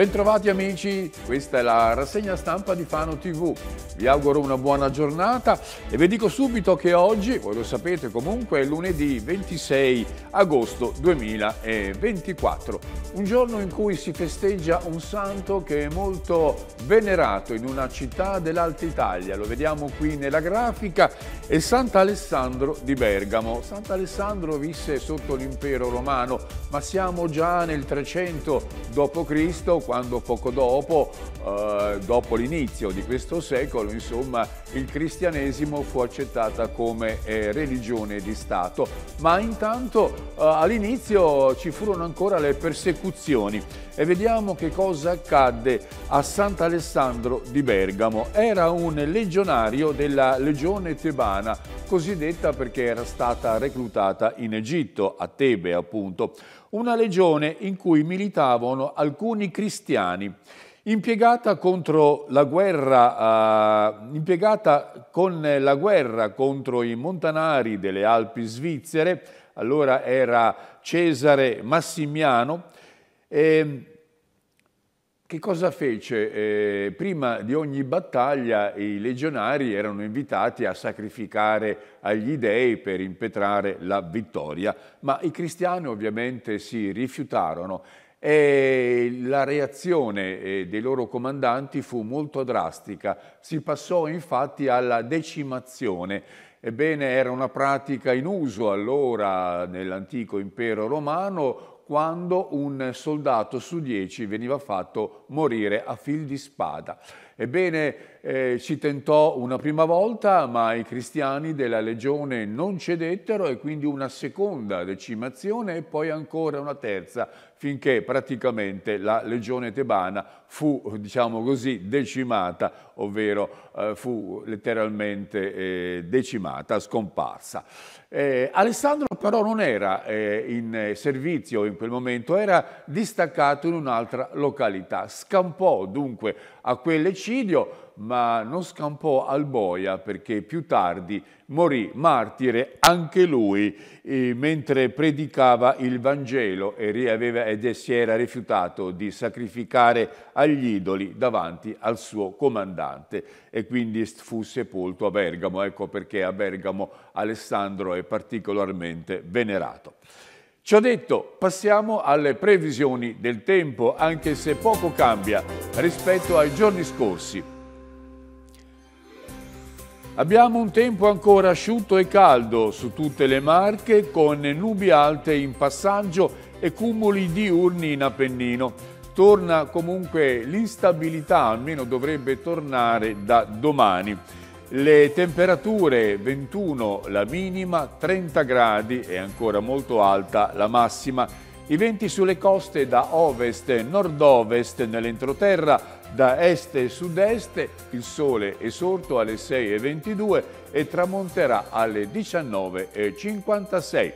Bentrovati amici, questa è la rassegna stampa di Fano TV vi auguro una buona giornata e vi dico subito che oggi, voi lo sapete comunque, è lunedì 26 agosto 2024, un giorno in cui si festeggia un santo che è molto venerato in una città dell'Alta Italia, lo vediamo qui nella grafica, è Sant'Alessandro di Bergamo. Sant'Alessandro visse sotto l'impero romano, ma siamo già nel 300 d.C., quando poco dopo, eh, dopo l'inizio di questo secolo, secolo, insomma, il cristianesimo fu accettata come eh, religione di Stato, ma intanto eh, all'inizio ci furono ancora le persecuzioni e vediamo che cosa accadde a Sant'Alessandro di Bergamo. Era un legionario della legione tebana, cosiddetta perché era stata reclutata in Egitto, a Tebe appunto, una legione in cui militavano alcuni cristiani impiegata, la guerra, eh, impiegata con la guerra contro i montanari delle Alpi svizzere, allora era Cesare Massimiano, eh, che cosa fece? Eh, prima di ogni battaglia i legionari erano invitati a sacrificare agli dei per impetrare la vittoria, ma i cristiani ovviamente si rifiutarono e la reazione eh, dei loro comandanti fu molto drastica. Si passò infatti alla decimazione. Ebbene, era una pratica in uso allora nell'antico impero romano quando un soldato su dieci veniva fatto morire a fil di spada. Ebbene, eh, si tentò una prima volta, ma i cristiani della legione non cedettero e quindi una seconda decimazione e poi ancora una terza finché praticamente la legione tebana fu, diciamo così, decimata, ovvero eh, fu letteralmente eh, decimata, scomparsa. Eh, Alessandro però non era eh, in servizio in quel momento, era distaccato in un'altra località. Scampò dunque a quell'eccidio, ma non scampò al boia perché più tardi morì martire anche lui eh, mentre predicava il Vangelo e aveva, ed si era rifiutato di sacrificare agli idoli davanti al suo comandante e quindi fu sepolto a Bergamo. Ecco perché a Bergamo Alessandro è particolarmente venerato. Ciò detto, passiamo alle previsioni del tempo, anche se poco cambia rispetto ai giorni scorsi. Abbiamo un tempo ancora asciutto e caldo su tutte le Marche, con nubi alte in passaggio e cumuli diurni in Appennino torna comunque l'instabilità, almeno dovrebbe tornare da domani. Le temperature 21 la minima, 30 gradi e ancora molto alta la massima. I venti sulle coste da ovest e nord-ovest nell'entroterra, da est e sud-est, il sole è sorto alle 6.22 e tramonterà alle 19.56.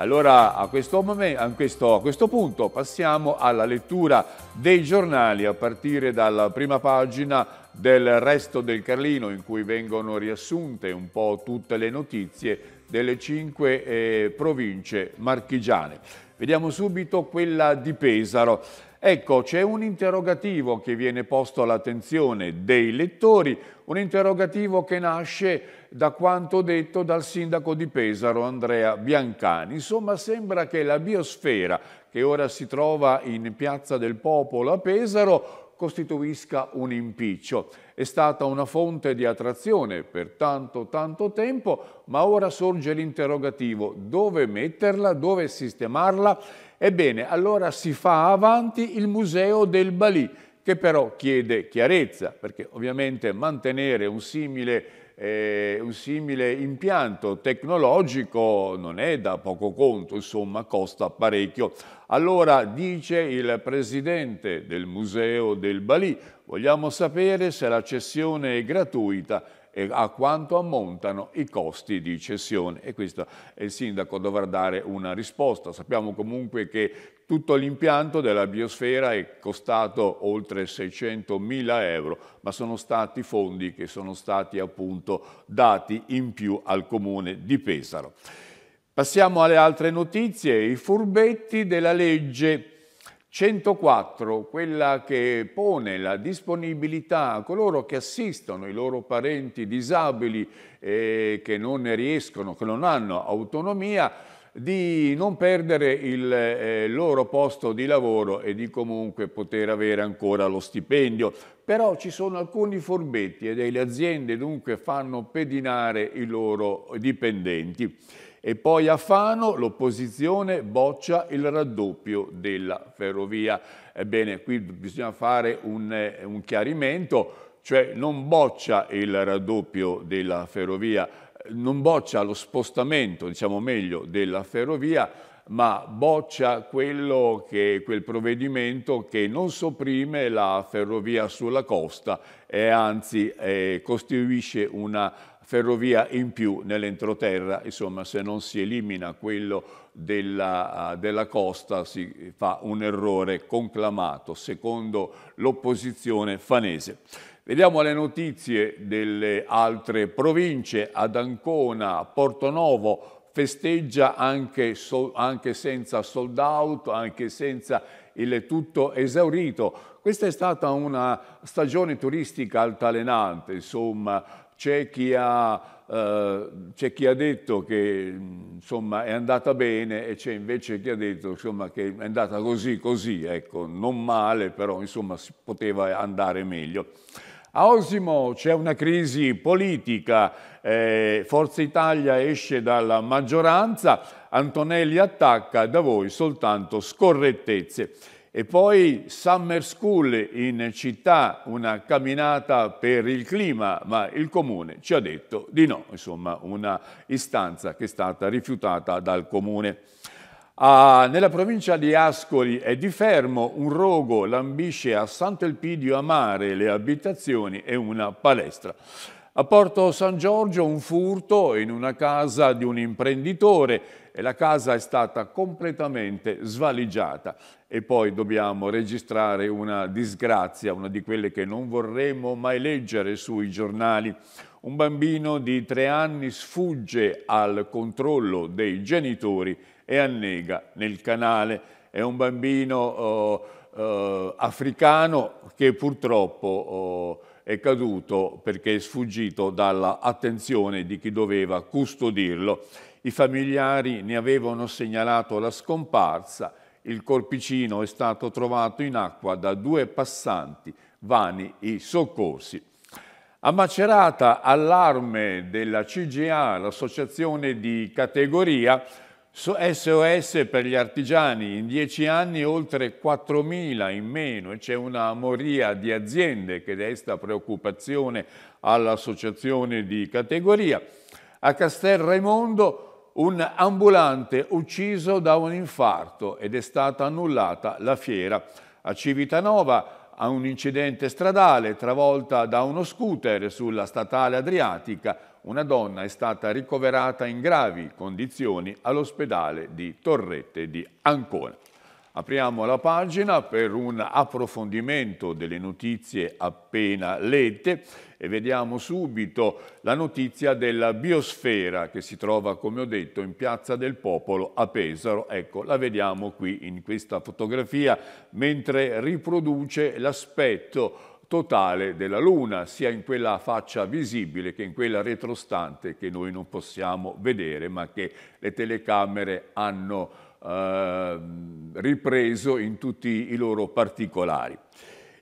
Allora a questo, momento, a, questo, a questo, punto passiamo alla lettura dei giornali a partire dalla prima pagina del Resto del Carlino in cui vengono riassunte un po' tutte le notizie delle cinque eh, province marchigiane. Vediamo subito quella di Pesaro. Ecco, c'è un interrogativo che viene posto all'attenzione dei lettori, un interrogativo che nasce da quanto detto dal sindaco di Pesaro Andrea Biancani. Insomma, sembra che la biosfera, che ora si trova in Piazza del Popolo a Pesaro, costituisca un impiccio. È stata una fonte di attrazione per tanto tanto tempo, ma ora sorge l'interrogativo dove metterla, dove sistemarla Ebbene, allora si fa avanti il museo del Bali, che però chiede chiarezza, perché ovviamente mantenere un simile, eh, un simile impianto tecnologico non è da poco conto, insomma costa parecchio. Allora dice il presidente del museo del Bali, vogliamo sapere se la cessione è gratuita eh, a quanto ammontano i costi di cessione e questo il sindaco dovrà dare una risposta. Sappiamo comunque che tutto l'impianto della biosfera è costato oltre 600 mila euro, ma sono stati fondi che sono stati appunto dati in più al comune di Pesaro. Passiamo alle altre notizie. I furbetti della legge 104, quella che pone la disponibilità a coloro che assistono i loro parenti disabili e che non riescono, che non hanno autonomia, di non perdere il eh, loro posto di lavoro e di comunque poter avere ancora lo stipendio. Però ci sono alcuni furbetti e delle aziende dunque fanno pedinare i loro dipendenti. E poi a Fano l'opposizione boccia il raddoppio della ferrovia. Ebbene, qui bisogna fare un, eh, un chiarimento, cioè non boccia il raddoppio della ferrovia, non boccia lo spostamento, diciamo meglio, della ferrovia, ma boccia che, quel provvedimento che non sopprime la ferrovia sulla costa e anzi eh, costituisce una ferrovia in più nell'entroterra, insomma se non si elimina quello della, ah, della costa si fa un errore conclamato secondo l'opposizione fanese. Vediamo le notizie delle altre province, ad Ancona, Porto Novo festeggia anche, so, anche senza sold out, anche senza il tutto esaurito. Questa è stata una stagione turistica altalenante, insomma, c'è chi, eh, chi ha, detto che insomma, è andata bene e c'è invece chi ha detto insomma, che è andata così, così, ecco, non male, però insomma, si poteva andare meglio. A Osimo c'è una crisi politica, eh, Forza Italia esce dalla maggioranza, Antonelli attacca, da voi soltanto scorrettezze. E poi Summer School in città, una camminata per il clima, ma il comune ci ha detto di no, insomma una istanza che è stata rifiutata dal comune. Ah, nella provincia di Ascoli e di Fermo un rogo lambisce a Sant'Elpidio a mare le abitazioni e una palestra. A Porto San Giorgio un furto in una casa di un imprenditore e la casa è stata completamente svaligiata. E poi dobbiamo registrare una disgrazia, una di quelle che non vorremmo mai leggere sui giornali. Un bambino di tre anni sfugge al controllo dei genitori e annega nel canale. È un bambino oh, eh, africano che purtroppo oh, è caduto perché è sfuggito dall'attenzione di chi doveva custodirlo. I familiari ne avevano segnalato la scomparsa, il corpicino è stato trovato in acqua da due passanti, vani i soccorsi. A Macerata allarme della CGA, l'associazione di categoria, SOS per gli artigiani, in dieci anni oltre 4.000 in meno e c'è una moria di aziende che desta preoccupazione all'associazione di categoria. A Castel Raimondo un ambulante ucciso da un infarto ed è stata annullata la fiera. A Civitanova a un incidente stradale travolta da uno scooter sulla statale adriatica una donna è stata ricoverata in gravi condizioni all'ospedale di Torrette di Ancona. Apriamo la pagina per un approfondimento delle notizie appena lette e vediamo subito la notizia della biosfera che si trova, come ho detto, in Piazza del Popolo a Pesaro. Ecco, la vediamo qui in questa fotografia mentre riproduce l'aspetto totale della Luna, sia in quella faccia visibile che in quella retrostante che noi non possiamo vedere, ma che le telecamere hanno eh, ripreso in tutti i loro particolari.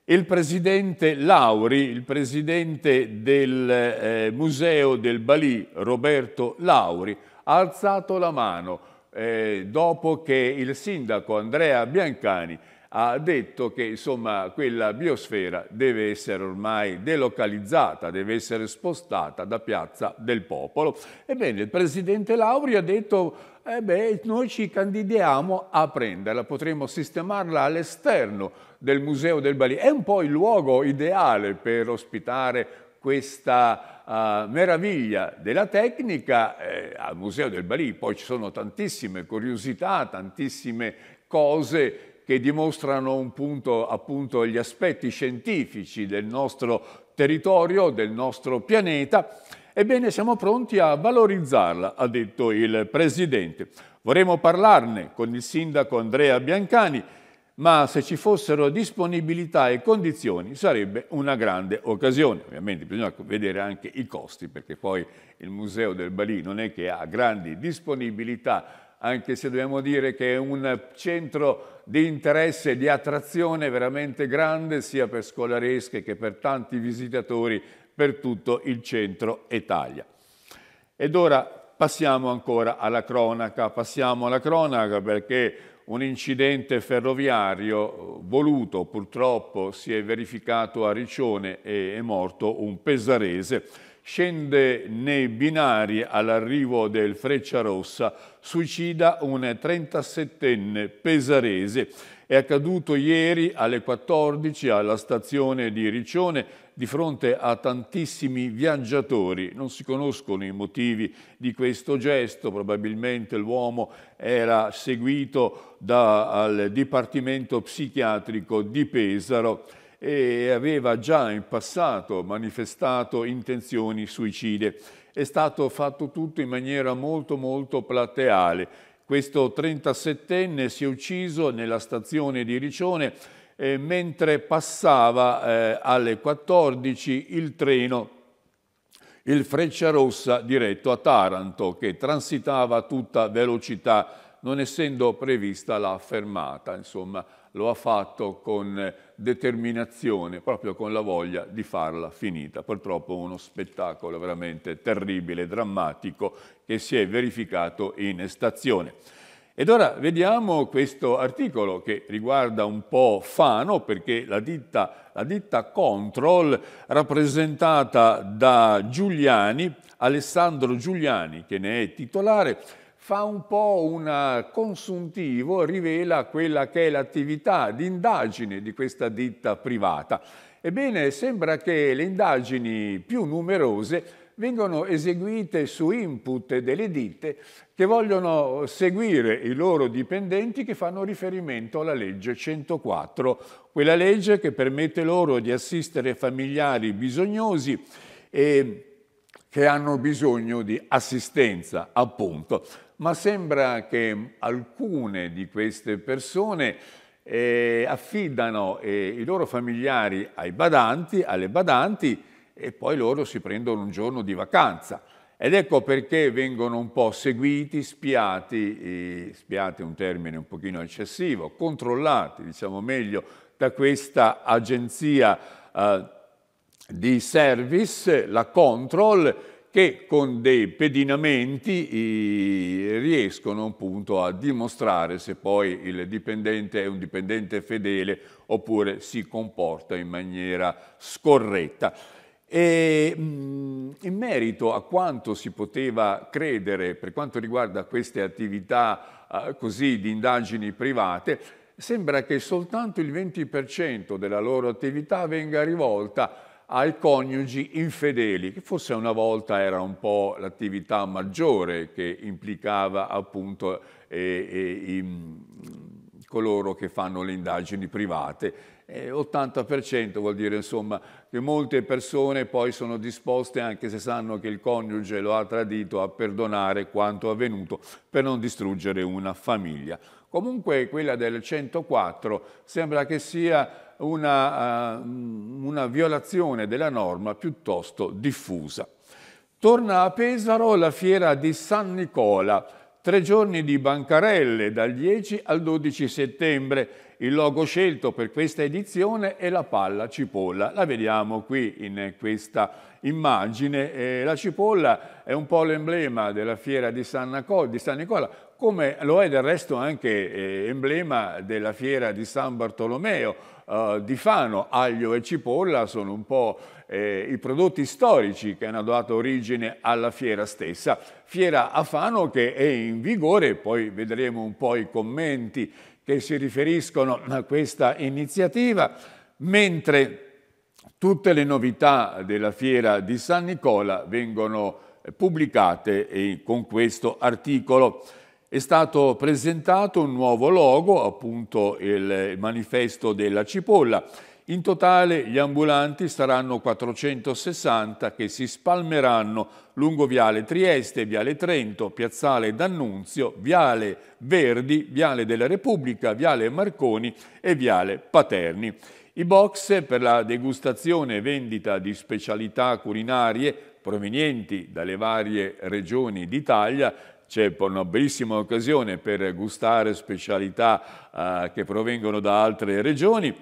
Il presidente Lauri, il presidente del eh, Museo del Balì, Roberto Lauri, ha alzato la mano eh, dopo che il sindaco Andrea Biancani ha detto che insomma, quella biosfera deve essere ormai delocalizzata, deve essere spostata da Piazza del Popolo. Ebbene, il presidente Lauri ha detto eh beh, noi ci candidiamo a prenderla, potremmo sistemarla all'esterno del Museo del Bali. È un po' il luogo ideale per ospitare questa uh, meraviglia della tecnica eh, al Museo del Bali. Poi ci sono tantissime curiosità, tantissime cose che dimostrano un punto, appunto gli aspetti scientifici del nostro territorio, del nostro pianeta, ebbene siamo pronti a valorizzarla, ha detto il Presidente. Vorremmo parlarne con il Sindaco Andrea Biancani, ma se ci fossero disponibilità e condizioni sarebbe una grande occasione. Ovviamente bisogna vedere anche i costi, perché poi il Museo del Balì non è che ha grandi disponibilità, anche se dobbiamo dire che è un centro di interesse e di attrazione veramente grande sia per scolaresche che per tanti visitatori per tutto il centro Italia. Ed ora passiamo ancora alla cronaca, passiamo alla cronaca perché un incidente ferroviario eh, voluto purtroppo si è verificato a Riccione e è morto un pesarese scende nei binari all'arrivo del Frecciarossa, suicida un 37enne pesarese. È accaduto ieri alle 14 alla stazione di Riccione di fronte a tantissimi viaggiatori. Non si conoscono i motivi di questo gesto, probabilmente l'uomo era seguito dal Dipartimento Psichiatrico di Pesaro e aveva già in passato manifestato intenzioni suicide. È stato fatto tutto in maniera molto molto plateale. Questo 37enne si è ucciso nella stazione di Riccione eh, mentre passava eh, alle 14 il treno il Frecciarossa diretto a Taranto che transitava a tutta velocità non essendo prevista la fermata, insomma lo ha fatto con determinazione, proprio con la voglia di farla finita. Purtroppo uno spettacolo veramente terribile, drammatico, che si è verificato in stazione. Ed ora vediamo questo articolo che riguarda un po' Fano perché la ditta, la ditta Control rappresentata da Giuliani, Alessandro Giuliani che ne è titolare, fa un po' un consuntivo, rivela quella che è l'attività di indagine di questa ditta privata. Ebbene, sembra che le indagini più numerose vengano eseguite su input delle ditte che vogliono seguire i loro dipendenti che fanno riferimento alla legge 104, quella legge che permette loro di assistere familiari bisognosi e che hanno bisogno di assistenza, appunto ma sembra che alcune di queste persone eh, affidano eh, i loro familiari ai badanti, alle badanti e poi loro si prendono un giorno di vacanza. Ed ecco perché vengono un po' seguiti, spiati, eh, spiati è un termine un pochino eccessivo, controllati, diciamo meglio, da questa agenzia eh, di service, la Control, che con dei pedinamenti riescono appunto a dimostrare se poi il dipendente è un dipendente fedele oppure si comporta in maniera scorretta. E, mm, in merito a quanto si poteva credere per quanto riguarda queste attività eh, così di indagini private, sembra che soltanto il 20% della loro attività venga rivolta a ai coniugi infedeli, che forse una volta era un po' l'attività maggiore che implicava appunto eh, eh, i, mm, coloro che fanno le indagini private. Eh, 80% vuol dire insomma che molte persone poi sono disposte, anche se sanno che il coniuge lo ha tradito, a perdonare quanto avvenuto per non distruggere una famiglia. Comunque quella del 104 sembra che sia una, eh, una violazione della norma piuttosto diffusa. Torna a Pesaro la fiera di San Nicola, tre giorni di bancarelle dal 10 al 12 settembre. Il logo scelto per questa edizione è la palla cipolla. La vediamo qui in questa immagine. Eh, la cipolla è un po' l'emblema della fiera di San, Nicola, di San, Nicola, come lo è del resto anche eh, emblema della fiera di San Bartolomeo, eh, di Fano. Aglio e cipolla sono un po' eh, i prodotti storici che hanno dato origine alla fiera stessa. Fiera a Fano che è in vigore, poi vedremo un po' i commenti che si riferiscono a questa iniziativa, mentre tutte le novità della fiera di San Nicola vengono pubblicate eh, con questo articolo è stato presentato un nuovo logo, appunto il manifesto della cipolla. In totale gli ambulanti saranno 460 che si spalmeranno lungo Viale Trieste, Viale Trento, Piazzale D'Annunzio, Viale Verdi, Viale della Repubblica, Viale Marconi e Viale Paterni. I box per la degustazione e vendita di specialità culinarie provenienti dalle varie regioni d'Italia c'è una bellissima occasione per gustare specialità eh, che provengono da altre regioni,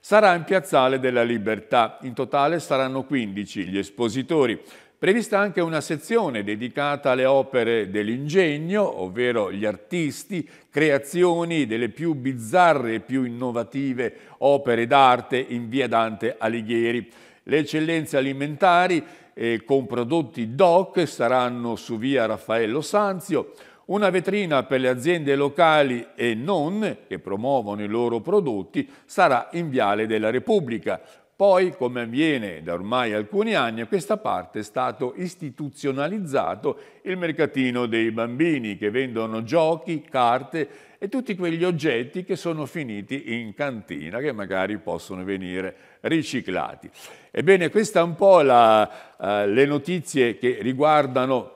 sarà in Piazzale della Libertà. In totale saranno 15 gli espositori. Prevista anche una sezione dedicata alle opere dell'ingegno, ovvero gli artisti, creazioni delle più bizzarre e più innovative opere d'arte in via Dante Alighieri. Le eccellenze alimentari eh, con prodotti DOC, saranno su via Raffaello Sanzio, una vetrina per le aziende locali e non che promuovono i loro prodotti sarà in Viale della Repubblica. Poi, come avviene da ormai alcuni anni, a questa parte è stato istituzionalizzato il mercatino dei bambini che vendono giochi, carte e tutti quegli oggetti che sono finiti in cantina, che magari possono venire riciclati. Ebbene, queste sono un po' la, eh, le notizie che riguardano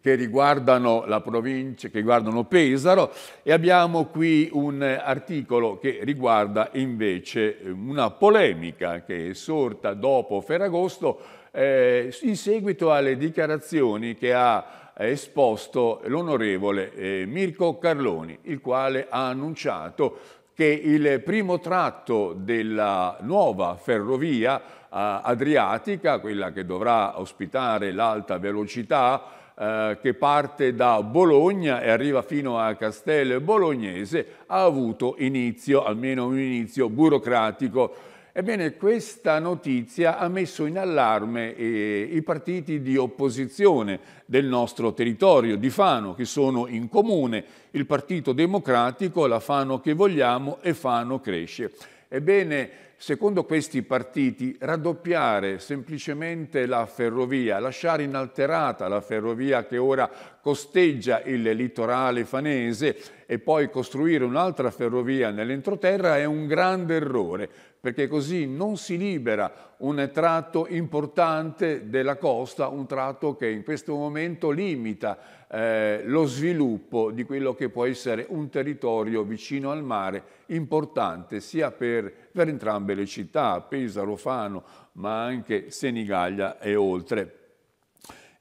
che riguardano la provincia, che riguardano Pesaro e abbiamo qui un articolo che riguarda invece una polemica che è sorta dopo Ferragosto eh, in seguito alle dichiarazioni che ha esposto l'onorevole eh, Mirko Carloni, il quale ha annunciato che il primo tratto della nuova ferrovia eh, adriatica, quella che dovrà ospitare l'alta velocità, eh, che parte da Bologna e arriva fino a Castel Bolognese, ha avuto inizio, almeno un inizio burocratico Ebbene, questa notizia ha messo in allarme eh, i partiti di opposizione del nostro territorio, di Fano, che sono in comune, il Partito Democratico, la Fano che vogliamo e Fano cresce. Ebbene, secondo questi partiti, raddoppiare semplicemente la ferrovia, lasciare inalterata la ferrovia che ora costeggia il litorale fanese e poi costruire un'altra ferrovia nell'entroterra è un grande errore, perché così non si libera un tratto importante della costa, un tratto che in questo momento limita eh, lo sviluppo di quello che può essere un territorio vicino al mare importante sia per, per entrambe le città, Pesaro, Fano, ma anche Senigallia e oltre.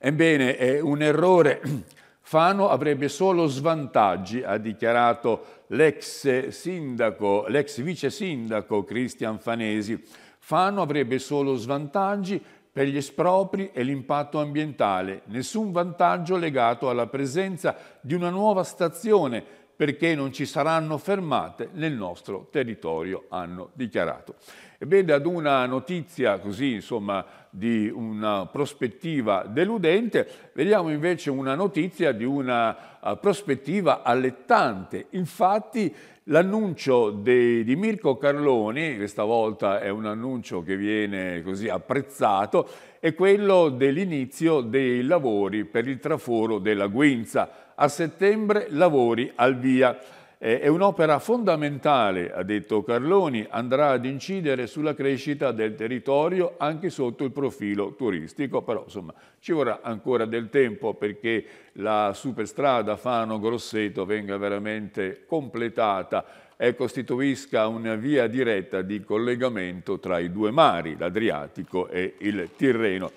Ebbene, è un errore. Fano avrebbe solo svantaggi, ha dichiarato l'ex sindaco, l'ex vice sindaco Cristian Fanesi. Fano avrebbe solo svantaggi per gli espropri e l'impatto ambientale, nessun vantaggio legato alla presenza di una nuova stazione perché non ci saranno fermate nel nostro territorio, hanno dichiarato. Ebbene, ad una notizia così, insomma, di una prospettiva deludente, vediamo invece una notizia di una eh, prospettiva allettante. Infatti, L'annuncio di Mirko Carloni, questa volta è un annuncio che viene così apprezzato, è quello dell'inizio dei lavori per il traforo della Guinza a settembre lavori al via. Eh, è un'opera fondamentale, ha detto Carloni, andrà ad incidere sulla crescita del territorio anche sotto il profilo turistico, però insomma ci vorrà ancora del tempo perché la superstrada Fano-Grosseto venga veramente completata e costituisca una via diretta di collegamento tra i due mari, l'Adriatico e il Tirreno.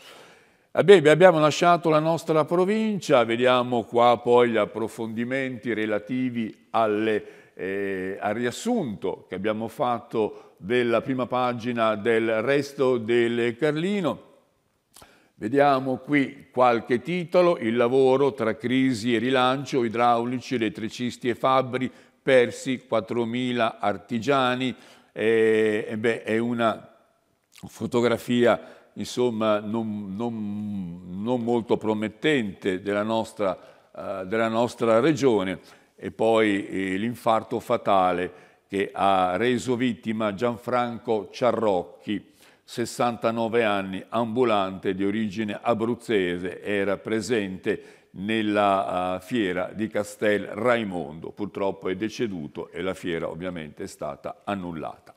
Bene, abbiamo lasciato la nostra provincia, vediamo qua poi gli approfondimenti relativi alle, eh, al riassunto che abbiamo fatto della prima pagina del resto del Carlino. Vediamo qui qualche titolo, il lavoro tra crisi e rilancio, idraulici, elettricisti e fabbri, persi 4.000 artigiani, eh, eh beh, è una fotografia insomma, non, non, non molto promettente della nostra, eh, della nostra regione e poi eh, l'infarto fatale che ha reso vittima Gianfranco Ciarrocchi, 69 anni, ambulante di origine abruzzese, era presente nella uh, fiera di Castel Raimondo. Purtroppo è deceduto e la fiera ovviamente è stata annullata.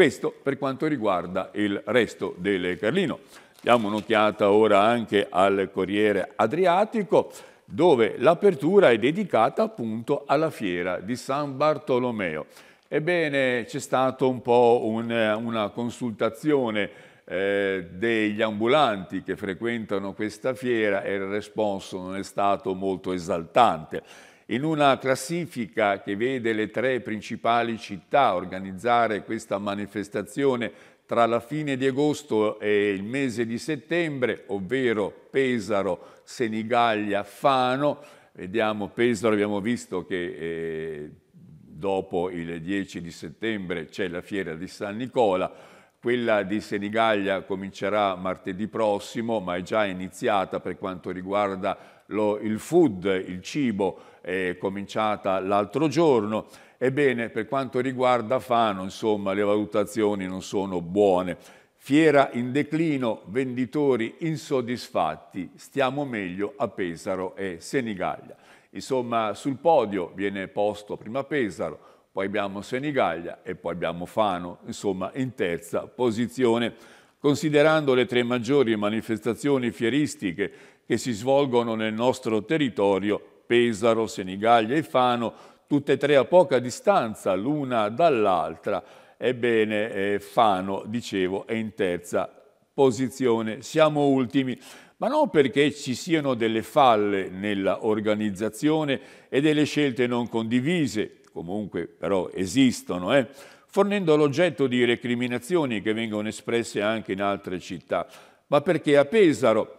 Questo per quanto riguarda il resto del Carlino. Diamo un'occhiata ora anche al Corriere Adriatico, dove l'apertura è dedicata appunto alla fiera di San Bartolomeo. Ebbene, c'è stata un po' un, una consultazione eh, degli ambulanti che frequentano questa fiera e il responso non è stato molto esaltante. In una classifica che vede le tre principali città organizzare questa manifestazione tra la fine di agosto e il mese di settembre, ovvero Pesaro, Senigallia, Fano, vediamo Pesaro, abbiamo visto che eh, dopo il 10 di settembre c'è la fiera di San Nicola, quella di Senigallia comincerà martedì prossimo, ma è già iniziata per quanto riguarda lo, il food, il cibo è cominciata l'altro giorno. Ebbene, per quanto riguarda Fano, insomma, le valutazioni non sono buone. Fiera in declino, venditori insoddisfatti, stiamo meglio a Pesaro e Senigallia. Insomma, sul podio viene posto prima Pesaro, poi abbiamo Senigallia e poi abbiamo Fano, insomma, in terza posizione. Considerando le tre maggiori manifestazioni fieristiche che si svolgono nel nostro territorio, Pesaro, Senigallia e Fano, tutte e tre a poca distanza l'una dall'altra. Ebbene, eh, Fano, dicevo, è in terza posizione, siamo ultimi, ma non perché ci siano delle falle nella organizzazione e delle scelte non condivise, comunque però esistono, eh? fornendo l'oggetto di recriminazioni che vengono espresse anche in altre città, ma perché a Pesaro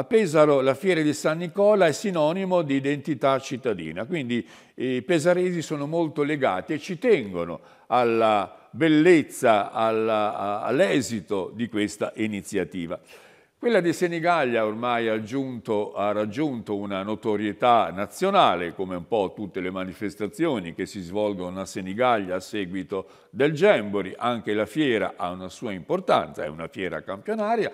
a Pesaro la fiera di San Nicola è sinonimo di identità cittadina, quindi i pesaresi sono molto legati e ci tengono alla bellezza, all'esito di questa iniziativa. Quella di Senigallia ormai ha, giunto, ha raggiunto una notorietà nazionale, come un po' tutte le manifestazioni che si svolgono a Senigallia a seguito del Gembori. Anche la fiera ha una sua importanza, è una fiera campionaria,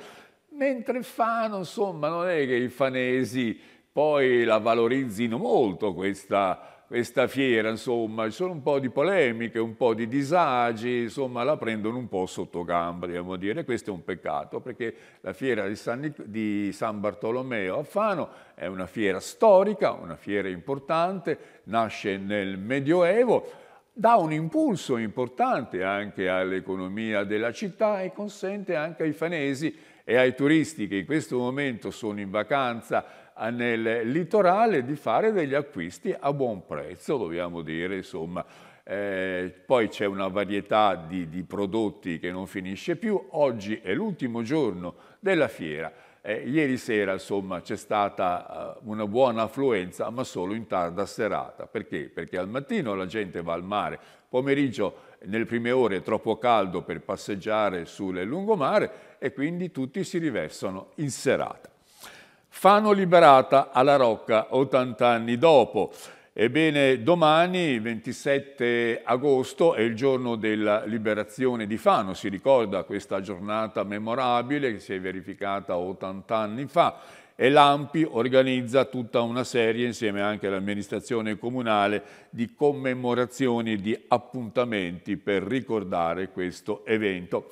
Mentre Fano, insomma, non è che i fanesi poi la valorizzino molto questa, questa fiera, insomma, ci sono un po' di polemiche, un po' di disagi, insomma, la prendono un po' sotto gamba, dobbiamo dire, questo è un peccato, perché la fiera di San, di San Bartolomeo a Fano è una fiera storica, una fiera importante, nasce nel Medioevo, dà un impulso importante anche all'economia della città e consente anche ai fanesi e ai turisti che in questo momento sono in vacanza nel litorale di fare degli acquisti a buon prezzo, dobbiamo dire, insomma. Eh, poi c'è una varietà di, di, prodotti che non finisce più. Oggi è l'ultimo giorno della fiera. Eh, ieri sera, insomma, c'è stata uh, una buona affluenza, ma solo in tarda serata. Perché? Perché al mattino la gente va al mare, pomeriggio nelle prime ore è troppo caldo per passeggiare sul lungomare e quindi tutti si riversano in serata. Fano liberata alla Rocca 80 anni dopo. Ebbene, domani, 27 agosto, è il giorno della liberazione di Fano. Si ricorda questa giornata memorabile che si è verificata 80 anni fa e l'AMPI organizza tutta una serie, insieme anche all'amministrazione comunale, di commemorazioni, di appuntamenti per ricordare questo evento.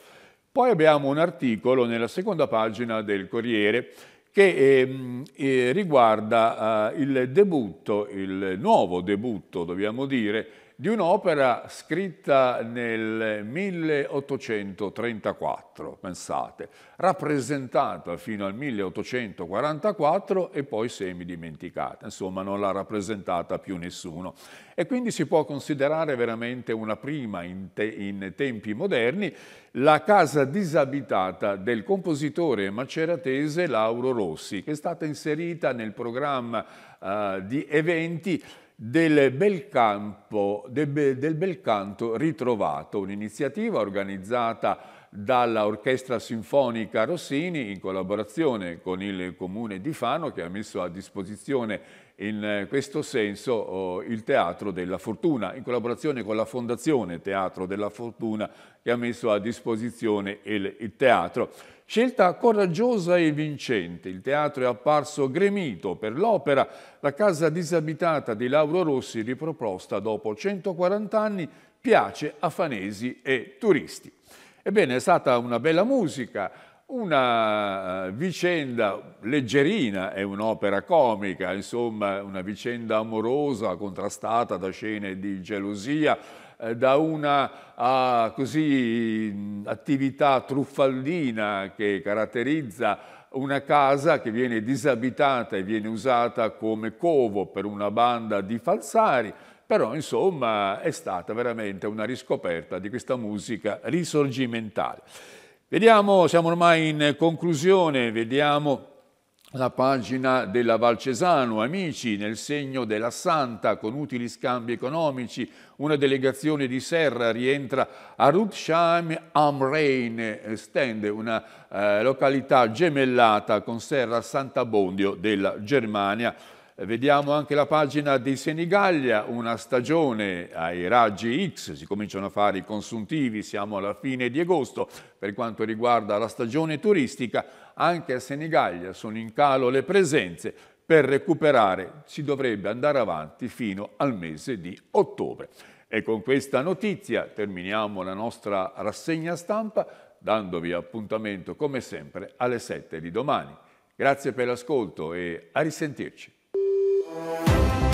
Poi abbiamo un articolo nella seconda pagina del Corriere che ehm, eh, riguarda eh, il debutto, il nuovo debutto, dobbiamo dire, di un'opera scritta nel 1834, pensate, rappresentata fino al 1844 e poi semidimenticata, insomma non l'ha rappresentata più nessuno. E quindi si può considerare veramente una prima in, te in tempi moderni la casa disabitata del compositore maceratese Lauro Rossi, che è stata inserita nel programma uh, di eventi del bel, campo, del, del bel canto ritrovato, un'iniziativa organizzata dall'orchestra Sinfonica Rossini in collaborazione con il Comune di Fano che ha messo a disposizione in eh, questo senso oh, il Teatro della Fortuna, in collaborazione con la Fondazione Teatro della Fortuna che ha messo a disposizione il, il teatro. Scelta coraggiosa e vincente, il teatro è apparso gremito per l'opera, la casa disabitata di Lauro Rossi, riproposta dopo 140 anni, piace a fanesi e turisti. Ebbene, è stata una bella musica, una eh, vicenda leggerina, è un'opera comica, insomma una vicenda amorosa contrastata da scene di gelosia, eh, da una ah, così, attività truffaldina che caratterizza una casa che viene disabitata e viene usata come covo per una banda di falsari, però insomma è stata veramente una riscoperta di questa musica risorgimentale. Vediamo, siamo ormai in conclusione, vediamo la pagina della Valcesano, amici nel segno della Santa con utili scambi economici, una delegazione di Serra rientra a Rutsheim am Rhein, stende una eh, località gemellata con Serra Sant'Abondio della Germania. Vediamo anche la pagina di Senigallia, una stagione ai raggi X, si cominciano a fare i consuntivi, siamo alla fine di agosto per quanto riguarda la stagione turistica, anche a Senigallia sono in calo le presenze, per recuperare si dovrebbe andare avanti fino al mese di ottobre. E con questa notizia terminiamo la nostra rassegna stampa dandovi appuntamento come sempre alle 7 di domani. Grazie per l'ascolto e a risentirci.